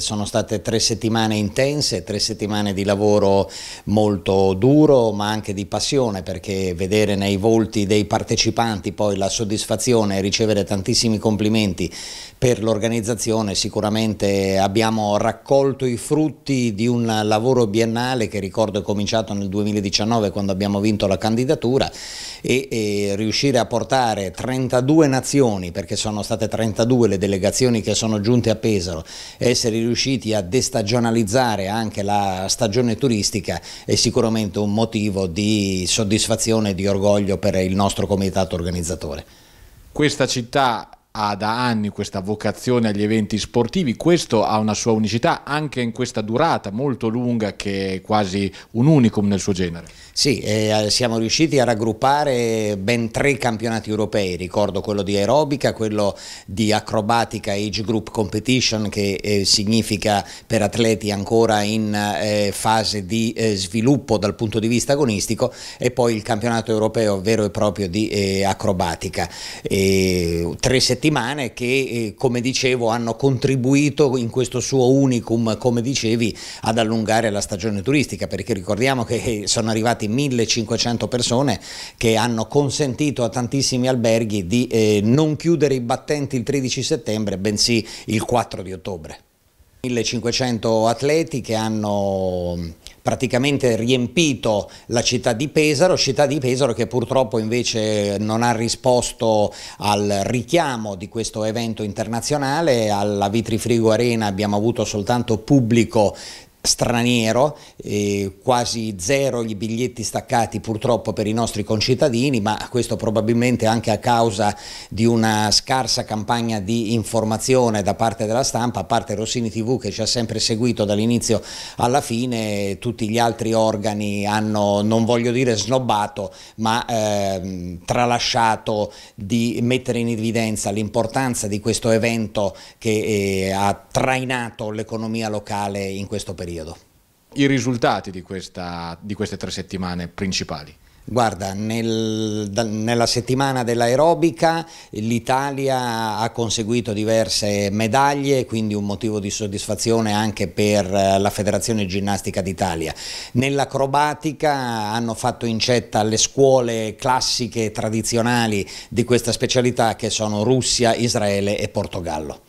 Sono state tre settimane intense, tre settimane di lavoro molto duro ma anche di passione perché vedere nei volti dei partecipanti poi la soddisfazione e ricevere tantissimi complimenti per l'organizzazione sicuramente abbiamo raccolto i frutti di un lavoro biennale che ricordo è cominciato nel 2019 quando abbiamo vinto la candidatura e, e riuscire a portare 32 nazioni perché sono state 32 le delegazioni che sono giunte a Pesaro essere riusciti a destagionalizzare anche la stagione turistica è sicuramente un motivo di soddisfazione e di orgoglio per il nostro comitato organizzatore. Questa città ha da anni questa vocazione agli eventi sportivi, questo ha una sua unicità anche in questa durata molto lunga che è quasi un unicum nel suo genere. Sì, eh, siamo riusciti a raggruppare ben tre campionati europei, ricordo quello di aerobica, quello di acrobatica age group competition che eh, significa per atleti ancora in eh, fase di eh, sviluppo dal punto di vista agonistico e poi il campionato europeo vero e proprio di eh, acrobatica. tre settimane settimane che, eh, come dicevo, hanno contribuito in questo suo unicum, come dicevi, ad allungare la stagione turistica, perché ricordiamo che eh, sono arrivati 1500 persone che hanno consentito a tantissimi alberghi di eh, non chiudere i battenti il 13 settembre, bensì il 4 di ottobre. 1500 atleti che hanno mm, praticamente riempito la città di Pesaro, città di Pesaro che purtroppo invece non ha risposto al richiamo di questo evento internazionale, alla Vitrifrigo Arena abbiamo avuto soltanto pubblico straniero, eh, quasi zero gli biglietti staccati purtroppo per i nostri concittadini, ma questo probabilmente anche a causa di una scarsa campagna di informazione da parte della stampa, a parte Rossini TV che ci ha sempre seguito dall'inizio alla fine, tutti gli altri organi hanno, non voglio dire snobbato, ma eh, tralasciato di mettere in evidenza l'importanza di questo evento che eh, ha trainato l'economia locale in questo periodo periodo. I risultati di, questa, di queste tre settimane principali? Guarda, nel, nella settimana dell'aerobica l'Italia ha conseguito diverse medaglie, quindi un motivo di soddisfazione anche per eh, la Federazione Ginnastica d'Italia. Nell'acrobatica hanno fatto incetta le scuole classiche e tradizionali di questa specialità che sono Russia, Israele e Portogallo.